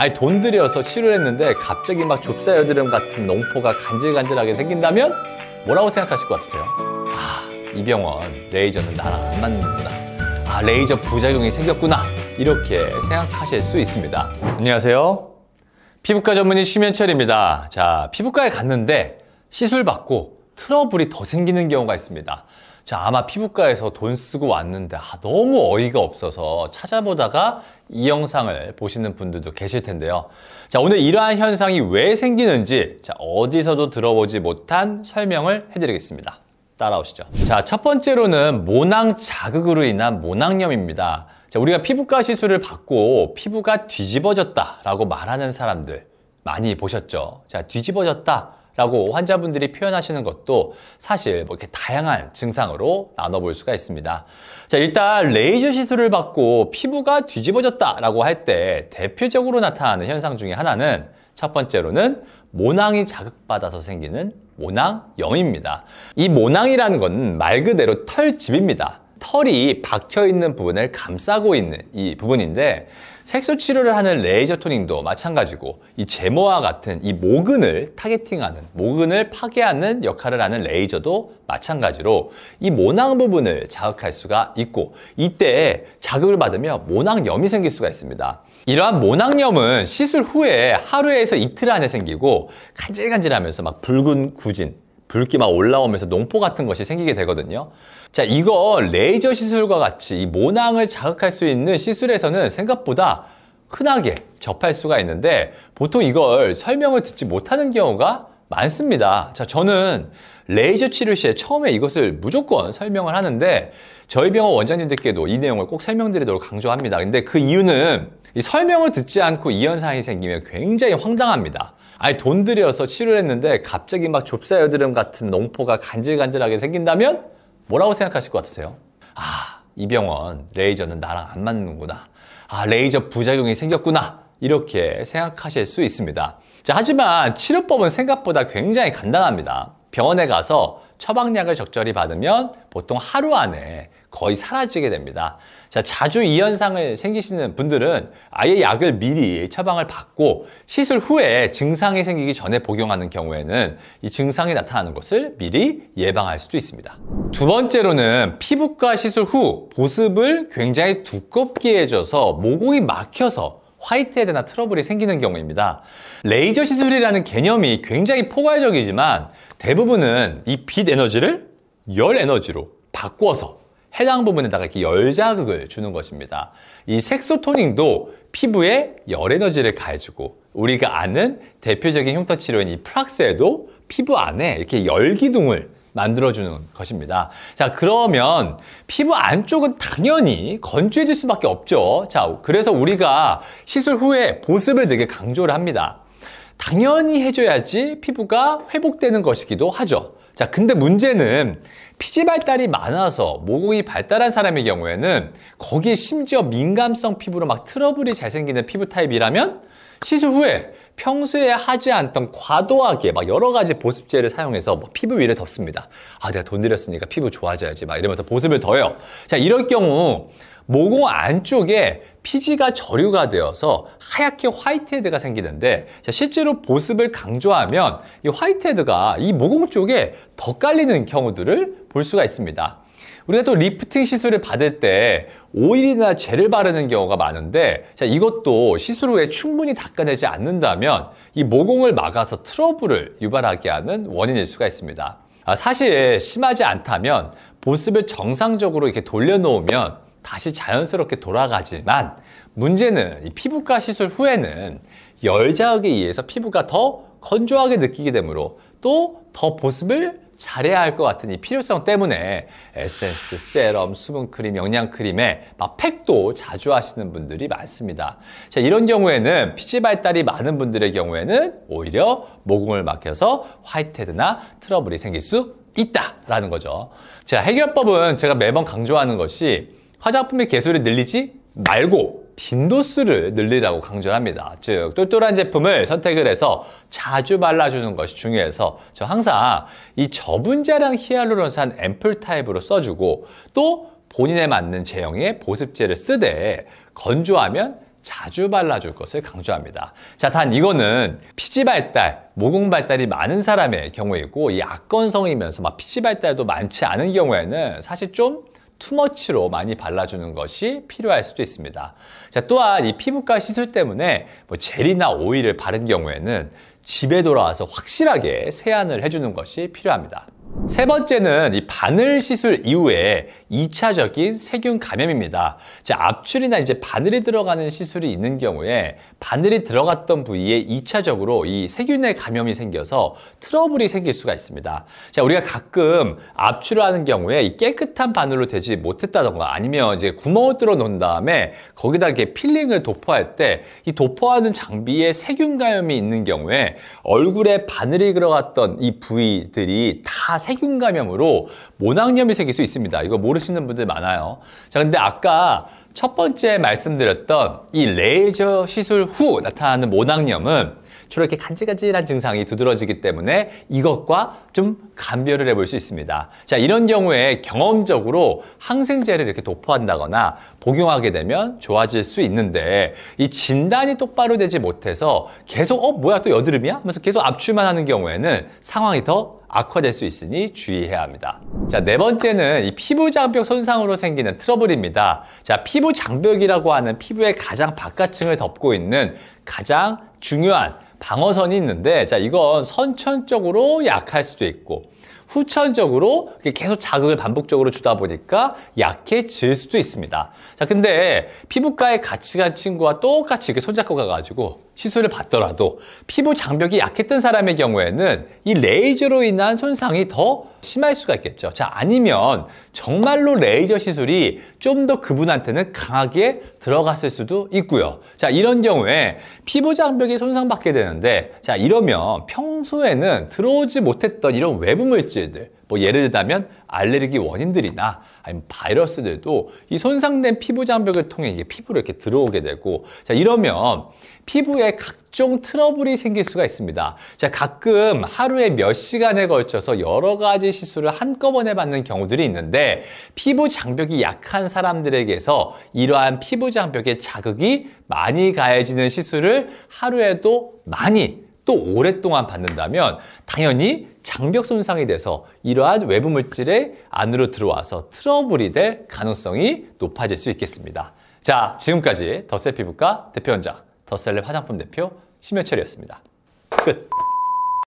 아니돈 들여서 치료를 했는데 갑자기 막 좁쌀 여드름 같은 농포가 간질간질하게 생긴다면 뭐라고 생각하실 것 같으세요? 아, 이 병원 레이저는 나랑 안 맞는구나. 아, 레이저 부작용이 생겼구나. 이렇게 생각하실 수 있습니다. 안녕하세요. 피부과 전문의 심현철입니다. 자, 피부과에 갔는데 시술 받고 트러블이 더 생기는 경우가 있습니다. 자, 아마 피부과에서 돈 쓰고 왔는데 아, 너무 어이가 없어서 찾아보다가 이 영상을 보시는 분들도 계실 텐데요. 자, 오늘 이러한 현상이 왜 생기는지 자, 어디서도 들어보지 못한 설명을 해드리겠습니다. 따라오시죠. 자, 첫 번째로는 모낭 자극으로 인한 모낭염입니다. 자, 우리가 피부과 시술을 받고 피부가 뒤집어졌다라고 말하는 사람들 많이 보셨죠? 자, 뒤집어졌다. 라고 환자분들이 표현하시는 것도 사실 뭐 이렇게 다양한 증상으로 나눠볼 수가 있습니다. 자, 일단 레이저 시술을 받고 피부가 뒤집어졌다라고 할 때 대표적으로 나타나는 현상 중에 하나는 첫 번째로는 모낭이 자극받아서 생기는 모낭염입니다. 이 모낭이라는 건 말 그대로 털집입니다. 털이 박혀있는 부분을 감싸고 있는 이 부분인데 색소 치료를 하는 레이저 토닝도 마찬가지고 이 제모와 같은 이 모근을 타겟팅하는 모근을 파괴하는 역할을 하는 레이저도 마찬가지로 이 모낭 부분을 자극할 수가 있고 이때 자극을 받으며 모낭염이 생길 수가 있습니다. 이러한 모낭염은 시술 후에 하루에서 이틀 안에 생기고 간질간질하면서 막 붉은 구진 붉게 막 올라오면서 농포 같은 것이 생기게 되거든요. 자, 이거 레이저 시술과 같이 이 모낭을 자극할 수 있는 시술에서는 생각보다 흔하게 접할 수가 있는데 보통 이걸 설명을 듣지 못하는 경우가 많습니다. 자, 저는 레이저 치료 시에 처음에 이것을 무조건 설명을 하는데 저희 병원 원장님들께도 이 내용을 꼭 설명드리도록 강조합니다. 근데 그 이유는 이 설명을 듣지 않고 이현상이 생기면 굉장히 황당합니다. 아니 돈 들여서 치료를 했는데 갑자기 막 좁쌀 여드름 같은 농포가 간질간질하게 생긴다면 뭐라고 생각하실 것 같으세요? 아, 이 병원 레이저는 나랑 안 맞는구나. 아, 레이저 부작용이 생겼구나. 이렇게 생각하실 수 있습니다. 자, 하지만 치료법은 생각보다 굉장히 간단합니다. 병원에 가서 처방약을 적절히 받으면 보통 하루 안에 거의 사라지게 됩니다. 자, 자주 이 현상을 생기시는 분들은 아예 약을 미리 처방을 받고 시술 후에 증상이 생기기 전에 복용하는 경우에는 이 증상이 나타나는 것을 미리 예방할 수도 있습니다. 두 번째로는 피부과 시술 후 보습을 굉장히 두껍게 해줘서 모공이 막혀서 화이트헤드나 트러블이 생기는 경우입니다. 레이저 시술이라는 개념이 굉장히 포괄적이지만 대부분은 이 빛 에너지를 열 에너지로 바꾸어서 해당 부분에다가 이렇게 열 자극을 주는 것입니다. 이 색소토닝도 피부에 열 에너지를 가해주고 우리가 아는 대표적인 흉터 치료인 이 플락스에도 피부 안에 이렇게 열 기둥을 만들어주는 것입니다. 자, 그러면 피부 안쪽은 당연히 건조해질 수밖에 없죠. 자, 그래서 우리가 시술 후에 보습을 되게 강조를 합니다. 당연히 해줘야지 피부가 회복되는 것이기도 하죠. 자, 근데 문제는 피지 발달이 많아서 모공이 발달한 사람의 경우에는 거기에 심지어 민감성 피부로 막 트러블이 잘 생기는 피부 타입이라면 시술 후에 평소에 하지 않던 과도하게 막 여러 가지 보습제를 사용해서 뭐 피부 위를 덮습니다. 아, 내가 돈 들였으니까 피부 좋아져야지. 막 이러면서 보습을 더해요. 자, 이럴 경우 모공 안쪽에 피지가 저류가 되어서 하얗게 화이트헤드가 생기는데 실제로 보습을 강조하면 이 화이트헤드가 이 모공 쪽에 더 깔리는 경우들을 볼 수가 있습니다. 우리가 또 리프팅 시술을 받을 때 오일이나 젤을 바르는 경우가 많은데 자, 이것도 시술 후에 충분히 닦아내지 않는다면 이 모공을 막아서 트러블을 유발하게 하는 원인일 수가 있습니다. 아, 사실 심하지 않다면 보습을 정상적으로 이렇게 돌려놓으면 다시 자연스럽게 돌아가지만 문제는 이 피부과 시술 후에는 열 자극에 의해서 피부가 더 건조하게 느끼게 되므로 또 더 보습을 잘해야 할 것 같은 이 필요성 때문에 에센스, 세럼, 수분크림, 영양크림에 막 팩도 자주 하시는 분들이 많습니다. 자, 이런 경우에는 피지 발달이 많은 분들의 경우에는 오히려 모공을 막혀서 화이트헤드나 트러블이 생길 수 있다라는 거죠. 자, 해결법은 제가 매번 강조하는 것이 화장품의 개수를 늘리지 말고 빈도수를 늘리라고 강조 합니다. 즉 똘똘한 제품을 선택을 해서 자주 발라주는 것이 중요해서 저 항상 이 저분자량 히알루론산 앰플 타입으로 써주고 또 본인에 맞는 제형의 보습제를 쓰되 건조하면 자주 발라줄 것을 강조합니다. 자, 단 이거는 피지 발달, 모공 발달이 많은 사람의 경우이고 이 악건성이면서 막 피지 발달도 많지 않은 경우에는 사실 좀 투머치로 많이 발라주는 것이 필요할 수도 있습니다. 자, 또한 이 피부과 시술 때문에 뭐 젤이나 오일을 바른 경우에는 집에 돌아와서 확실하게 세안을 해주는 것이 필요합니다. 세 번째는 이 바늘 시술 이후에 2차적인 세균 감염입니다. 이제 압출이나 이제 바늘이 들어가는 시술이 있는 경우에 바늘이 들어갔던 부위에 2차적으로 이 세균의 감염이 생겨서 트러블이 생길 수가 있습니다. 자, 우리가 가끔 압출을 하는 경우에 이 깨끗한 바늘로 되지 못했다던가 아니면 이제 구멍을 뚫어 놓은 다음에 거기다 이렇게 필링을 도포할 때 이 도포하는 장비에 세균 감염이 있는 경우에 얼굴에 바늘이 들어갔던 이 부위들이 다 세균 감염으로 모낭염이 생길 수 있습니다. 이거 모르시는 분들 많아요. 자, 근데 아까 첫 번째 말씀드렸던 이 레이저 시술 후 나타나는 모낭염은 주로 이렇게 간질간질한 증상이 두드러지기 때문에 이것과 좀 감별을 해볼 수 있습니다. 자, 이런 경우에 경험적으로 항생제를 이렇게 도포한다거나 복용하게 되면 좋아질 수 있는데 이 진단이 똑바로 되지 못해서 계속 어 뭐야 또 여드름이야 하면서 계속 압출만 하는 경우에는 상황이 더 악화될 수 있으니 주의해야 합니다. 자, 네 번째는 이 피부 장벽 손상으로 생기는 트러블입니다. 자, 피부 장벽이라고 하는 피부의 가장 바깥층을 덮고 있는 가장 중요한 방어선이 있는데 자 이건 선천적으로 약할 수도 있고 후천적으로 계속 자극을 반복적으로 주다 보니까 약해질 수도 있습니다. 자, 근데 피부과에 같이 간 친구와 똑같이 이렇게 손잡고 가가지고 시술을 받더라도 피부 장벽이 약했던 사람의 경우에는 이 레이저로 인한 손상이 더 심할 수가 있겠죠. 자, 아니면 정말로 레이저 시술이 좀 더 그분한테는 강하게 들어갔을 수도 있고요. 자, 이런 경우에 피부 장벽이 손상받게 되는데 자, 이러면 평소에는 들어오지 못했던 이런 외부 물질들 뭐 예를 들자면 알레르기 원인들이나 아니면 바이러스들도 이 손상된 피부 장벽을 통해 이게 피부로 이렇게 들어오게 되고 자 이러면 피부에 각종 트러블이 생길 수가 있습니다. 자 가끔 하루에 몇 시간에 걸쳐서 여러 가지 시술을 한꺼번에 받는 경우들이 있는데 피부 장벽이 약한 사람들에게서 이러한 피부 장벽에 자극이 많이 가해지는 시술을 하루에도 많이 또 오랫동안 받는다면 당연히 장벽 손상이 돼서 이러한 외부 물질의 안으로 들어와서 트러블이 될 가능성이 높아질 수 있겠습니다. 자, 지금까지 더셀 피부과 대표원장, 더셀랩 화장품 대표 심효철이었습니다 끝!